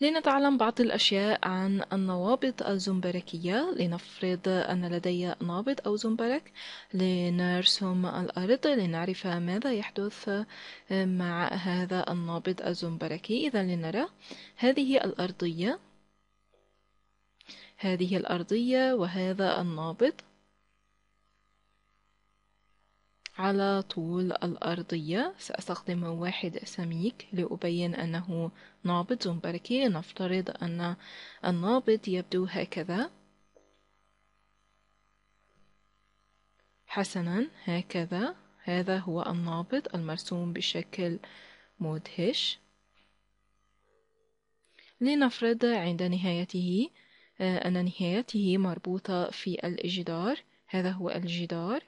لنتعلم بعض الأشياء عن النوابض الزنبركية لنفرض أن لدي نابض أو زنبرك لنرسم الأرض لنعرف ماذا يحدث مع هذا النابض الزنبركي إذا لنرى هذه الأرضية هذه الأرضية وهذا النابض على طول الأرضية سأستخدم واحد سميك لأبين أنه نابض زنبركي نفترض أن النابض يبدو هكذا حسنا هكذا هذا هو النابض المرسوم بشكل مدهش لنفرض عند نهايته أن نهايته مربوطة في الجدار هذا هو الجدار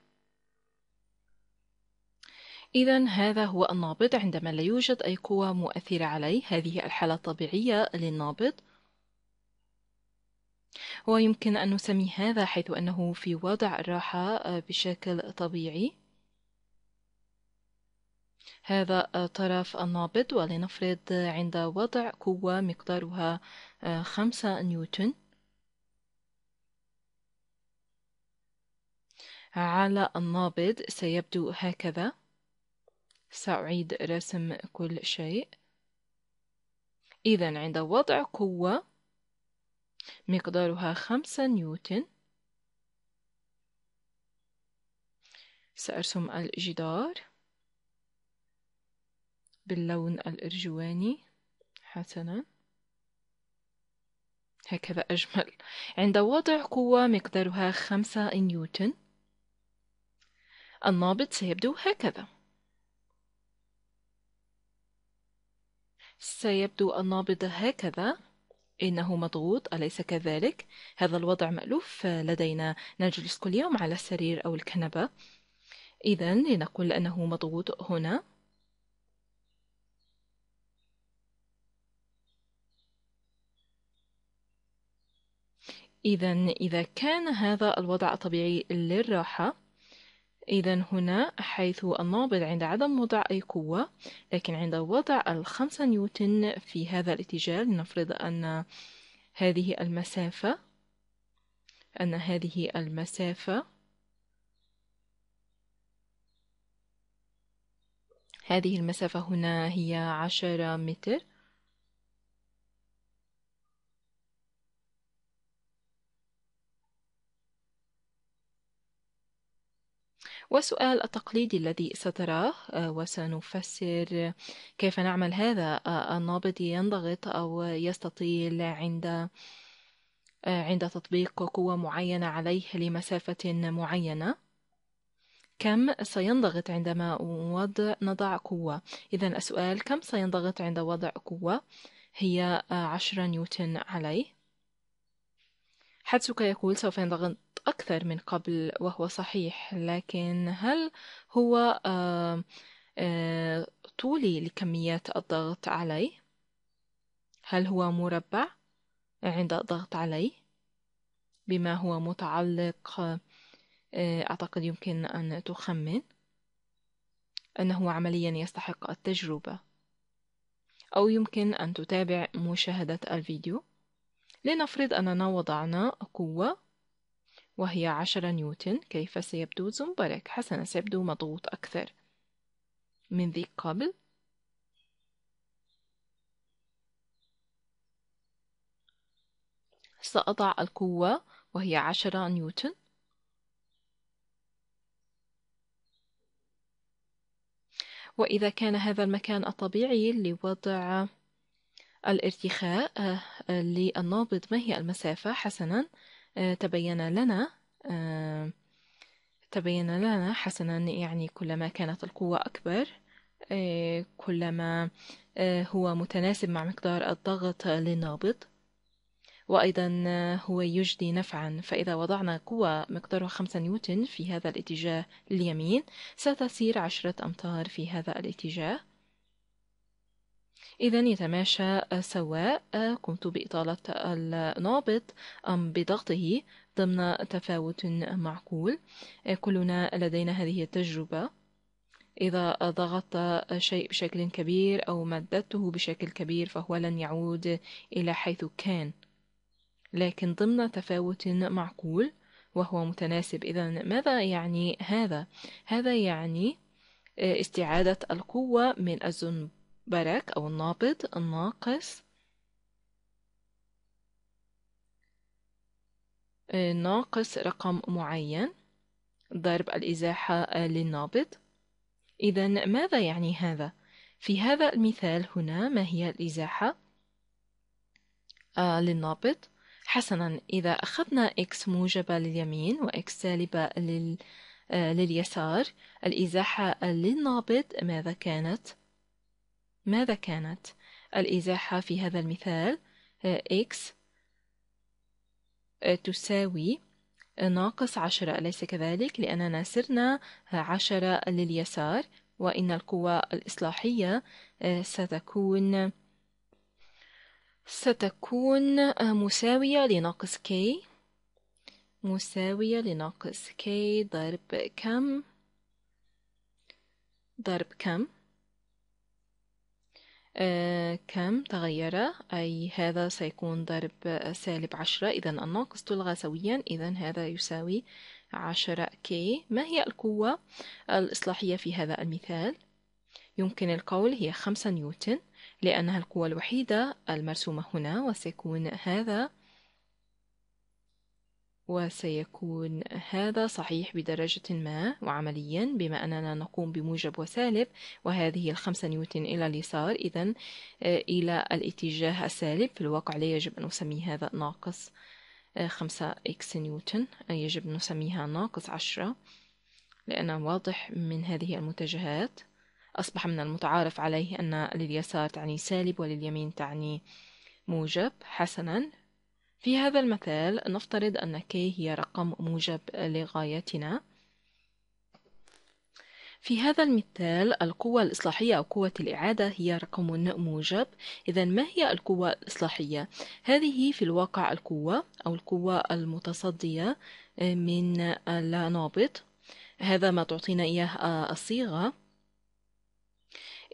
إذا هذا هو النابض عندما لا يوجد أي قوة مؤثرة عليه هذه الحالة الطبيعية للنابض ويمكن أن نسمي هذا حيث أنه في وضع الراحة آه، بشكل طبيعي هذا طرف النابض ولنفرض عند وضع قوة مقدارها آه، خمسة نيوتن على النابض سيبدو هكذا سأعيد رسم كل شيء إذا عند وضع قوة مقدارها خمسة نيوتن سأرسم الجدار باللون الأرجواني حسنا هكذا أجمل عند وضع قوة مقدارها خمسة نيوتن النابض سيبدو هكذا سيبدو النابض هكذا إنه مضغوط أليس كذلك؟ هذا الوضع مألوف لدينا نجلس كل يوم على السرير أو الكنبة إذا لنقول أنه مضغوط هنا إذا إذا كان هذا الوضع الطبيعي للراحة إذا هنا حيث النابض عند عدم وضع أي قوة لكن عند وضع الخمسة نيوتن في هذا الاتجاه لنفرض أن هذه المسافة أن هذه المسافة هذه المسافة هنا هي عشرة متر والسؤال التقليدي الذي ستراه آه، وسنفسر كيف نعمل هذا آه، النابض ينضغط أو يستطيل عند آه، عند تطبيق قوة معينة عليه لمسافة معينة كم سينضغط عندما وضع نضع قوة إذا السؤال كم سينضغط عند وضع قوة هي عشرة نيوتن عليه حدسك يقول سوف ينضغط أكثر من قبل وهو صحيح لكن هل هو آه، طولي لكميات الضغط عليه؟ هل هو مربع عند الضغط عليه؟ بما هو متعلق آه، أعتقد يمكن أن تخمن أنه عمليا يستحق التجربة أو يمكن أن تتابع مشاهدة الفيديو لنفرض أننا وضعنا قوة وهي عشرة نيوتن كيف سيبدو زنبرك؟ حسنا سيبدو مضغوط أكثر من ذي قبل سأضع القوة وهي عشرة نيوتن وإذا كان هذا المكان الطبيعي لوضع الارتخاء آه، للنابض ما هي المسافة حسنا آه، تبين لنا آه، تبين لنا حسنا يعني كلما كانت القوة أكبر كلما هو متناسب مع مقدار الضغط للنابض وأيضا هو يجدي نفعا فإذا وضعنا قوة مقدارها 5 نيوتن في هذا الاتجاه لليمين ستصير عشرة أمتار في هذا الاتجاه إذا يتماشى سواء آه، قمت بإطالة النابض أم بضغطه ضمن تفاوت معقول آه، كلنا لدينا هذه التجربة إذا ضغطت شيء بشكل كبير أو مددته بشكل كبير فهو لن يعود إلى حيث كان لكن ضمن تفاوت معقول وهو متناسب إذا ماذا يعني هذا؟ هذا يعني آه، استعادة القوة من الزنب برك أو النابض الناقص آه، ناقص رقم معين ضرب الإزاحة آه، للنابض إذا ماذا يعني هذا؟ في هذا المثال هنا ما هي الإزاحة آه، للنابض؟ حسنا إذا أخذنا x موجبة لليمين و x سالبة لل... لليسار الإزاحة للنابض ماذا كانت؟ ماذا كانت الإزاحة في هذا المثال آه، x آه، تساوي ناقص عشرة أليس كذلك لأننا سرنا عشرة لليسار وإن القوة الإصلاحية آه، ستكون ستكون مساوية لناقص k مساوية لناقص k ضرب كم ضرب كم آه، كم تغير أي هذا سيكون ضرب سالب عشرة إذا الناقص تلغى سويا إذا هذا يساوي عشرة كي ما هي القوة الإصلاحية في هذا المثال؟ يمكن القول هي خمسة نيوتن لأنها القوة الوحيدة المرسومة هنا وسيكون هذا وسيكون هذا صحيح بدرجة ما وعمليا بما أننا نقوم بموجب وسالب وهذه الخمسة نيوتن إلى اليسار إذا آه، إلى الاتجاه السالب في الواقع لا يجب أن نسمي هذا ناقص آه، خمسة إكس نيوتن يجب أن نسميها ناقص عشرة لأن واضح من هذه المتجهات أصبح من المتعارف عليه أن لليسار تعني سالب ولليمين تعني موجب حسنا في هذا المثال نفترض أن k هي رقم موجب لغايتنا في هذا المثال القوة الإصلاحية أو قوة الإعادة هي رقم موجب إذا ما هي القوة الإصلاحية؟ هذه في الواقع القوة أو القوة المتصدية آه، من اللانابض آه، هذا ما تعطينا إياه آه، الصيغة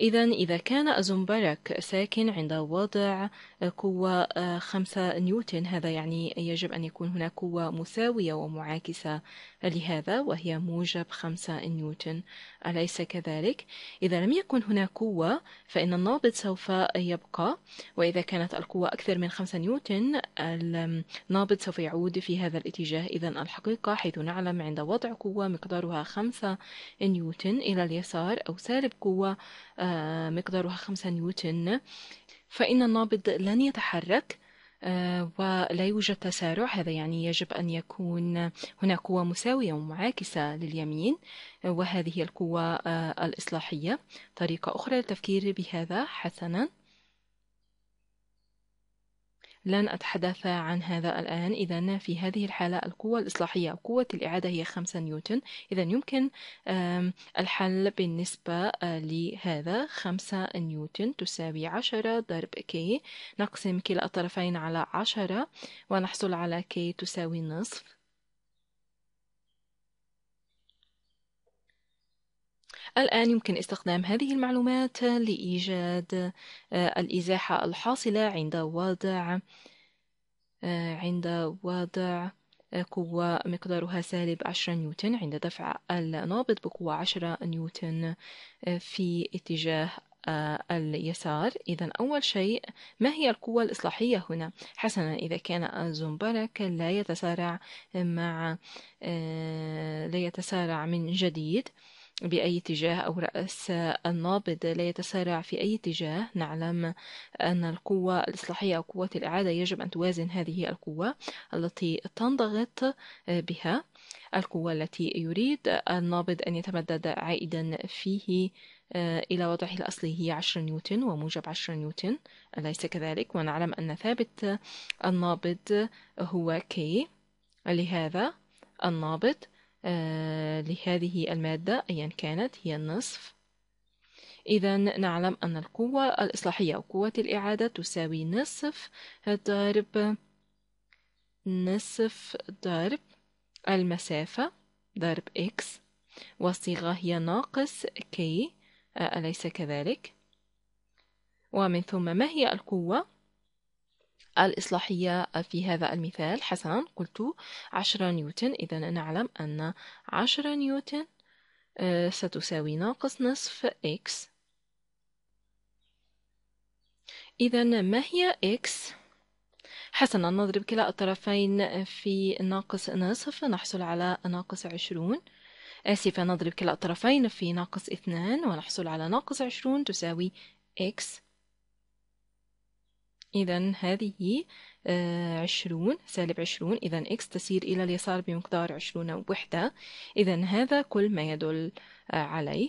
إذا إذا كان الزمبرك ساكن عند وضع قوة آه، خمسة نيوتن هذا يعني يجب أن يكون هناك قوة مساوية ومعاكسة لهذا وهي موجب خمسة نيوتن أليس كذلك؟ إذا لم يكن هناك قوة فإن النابض سوف يبقى وإذا كانت القوة أكثر من خمسة نيوتن النابض سوف يعود في هذا الاتجاه إذا الحقيقة حيث نعلم عند وضع قوة مقدارها خمسة نيوتن إلى اليسار أو سالب قوة آه، آه، مقدارها خمسة نيوتن فإن النابض لن يتحرك آه، ولا يوجد تسارع هذا يعني يجب أن يكون هناك قوة مساوية ومعاكسة لليمين وهذه القوة آه، الإصلاحية طريقة أخرى للتفكير بهذا حسنا لن أتحدث عن هذا الآن إذا في هذه الحالة القوة الإصلاحية قوة الإعادة هي خمسة نيوتن إذا يمكن الحل بالنسبة آه، لهذا خمسة نيوتن تساوي عشرة ضرب كي نقسم كلا الطرفين على عشرة ونحصل على كي تساوي نصف الآن يمكن استخدام هذه المعلومات لإيجاد آه، الإزاحة الحاصلة عند وضع آه، عند وضع آه، قوة مقدارها سالب 10 نيوتن عند دفع النابض بقوة 10 نيوتن في اتجاه اليسار إذا أول شيء ما هي القوة الإصلاحية هنا حسنا إذا كان الزنبرك لا يتسارع مع لا يتسارع من جديد بأي اتجاه أو رأس النابض لا يتسارع في أي اتجاه نعلم أن القوة الإصلاحية أو قوة الإعادة يجب أن توازن هذه القوة التي تنضغط بها القوة التي يريد النابض أن يتمدد عائدا فيه آه، إلى وضعه الأصلي هي 10 نيوتن وموجب 10 نيوتن أليس كذلك؟ ونعلم أن ثابت النابض هو كي لهذا النابض آه، لهذه المادة أيا كانت هي النصف إذا نعلم أن القوة الإصلاحية أو قوة الإعادة تساوي نصف ضرب نصف ضرب المسافة ضرب x والصيغة هي ناقص k آه، أليس كذلك؟ ومن ثم ما هي القوة؟ الإصلاحية في هذا المثال حسنا قلت عشرة نيوتن إذا نعلم أن عشرة نيوتن آه، ستساوي ناقص نصف x إذا ما هي x؟ حسنا نضرب كلا الطرفين في ناقص نصف نحصل على ناقص عشرون آسفة نضرب كلا الطرفين في ناقص اثنان ونحصل على ناقص عشرون تساوي x إذا هذه آه، عشرون سالب عشرون إذا إكس تسير إلى اليسار بمقدار عشرون وحدة إذا هذا كل ما يدل آه، عليه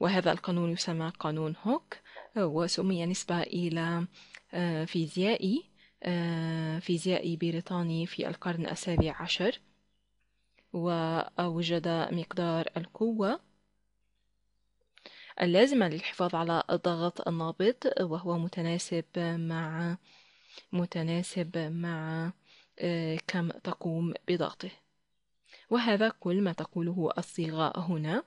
وهذا القانون يسمى قانون هوك آه، وسمي نسبة إلى فيزيائي فيزيائي بريطاني في القرن السابع عشر وأوجد مقدار القوة اللازمة للحفاظ على الضغط النابض وهو متناسب مع متناسب مع آه، كم تقوم بضغطه وهذا كل ما تقوله الصيغة هنا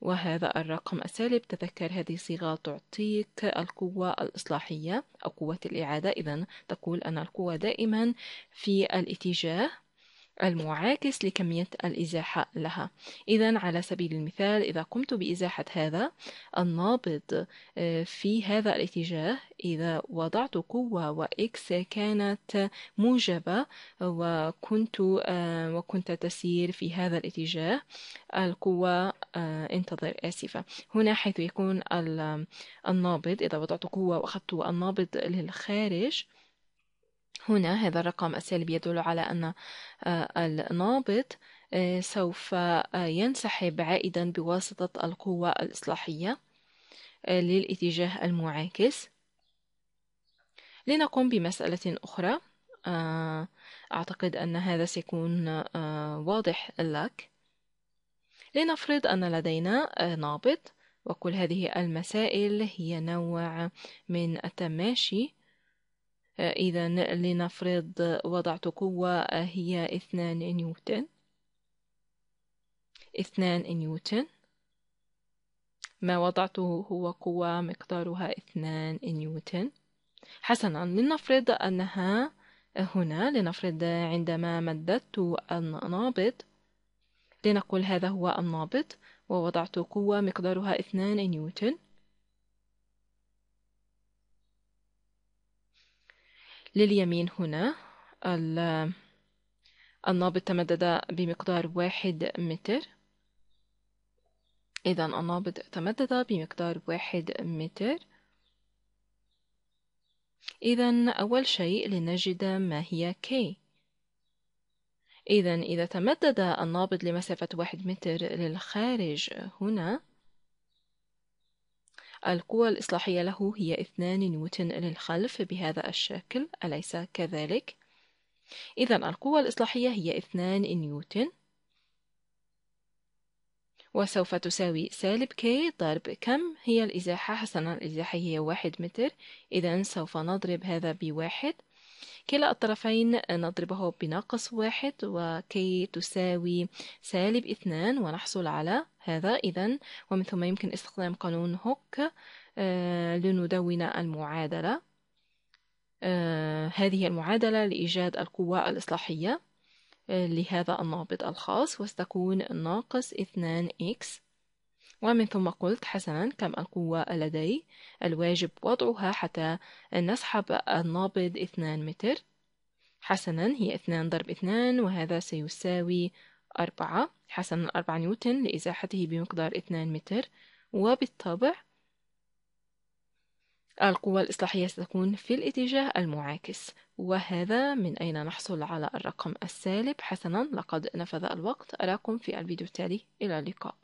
وهذا الرقم السالب تذكر هذه الصيغة تعطيك القوة الإصلاحية أو قوة الإعادة إذا تقول أن القوة دائما في الاتجاه المعاكس لكمية الإزاحة لها إذا على سبيل المثال إذا قمت بإزاحة هذا النابض آه، في هذا الاتجاه إذا وضعت قوة وإكس كانت موجبة وكنت آه، وكنت تسير في هذا الاتجاه القوة آه، انتظر آسفة هنا حيث يكون النابض إذا وضعت قوة وأخذت النابض للخارج هنا هذا الرقم السالب يدل على أن آه، النابض آه، سوف آه، ينسحب عائدا بواسطة القوة الإصلاحية للاتجاه المعاكس لنقوم بمسألة أخرى أعتقد أن هذا سيكون واضح لك لنفرض أن لدينا نابض وكل هذه المسائل هي نوع من التماشي إذا لنفرض وضعت قوة هي اثنان نيوتن اثنان نيوتن ما وضعته هو قوة مقدارها اثنان نيوتن حسنا لنفرض أنها هنا لنفرض عندما مددت النابض لنقول هذا هو النابض ووضعت قوة مقدارها اثنان نيوتن لليمين هنا النابض تمدد بمقدار واحد متر إذا النابض تمدد بمقدار واحد متر إذا أول شيء لنجد ما هي K إذا إذا تمدد النابض لمسافة واحد متر للخارج هنا القوة الإصلاحية له هي 2 نيوتن للخلف بهذا الشكل أليس كذلك؟ إذا القوة الإصلاحية هي 2 نيوتن وسوف تساوي سالب كي ضرب كم هي الإزاحة؟ حسنا الإزاحة هي واحد متر إذا سوف نضرب هذا بواحد كلا الطرفين نضربه بناقص واحد وكي تساوي سالب اثنان ونحصل على هذا إذا ومن ثم يمكن استخدام قانون هوك آه، لندون المعادلة آه، هذه المعادلة لإيجاد القوة الإصلاحية آه، لهذا النابض الخاص وستكون ناقص 2x ومن ثم قلت حسنا كم القوة لدي الواجب وضعها حتى نسحب النابض 2 متر حسنا هي 2 ضرب 2 وهذا سيساوي أربعة حسنا الأربعة نيوتن لإزاحته بمقدار اثنان متر وبالطبع القوة الإصلاحية ستكون في الاتجاه المعاكس وهذا من أين نحصل على الرقم السالب حسنا لقد نفذ الوقت أراكم في الفيديو التالي إلى اللقاء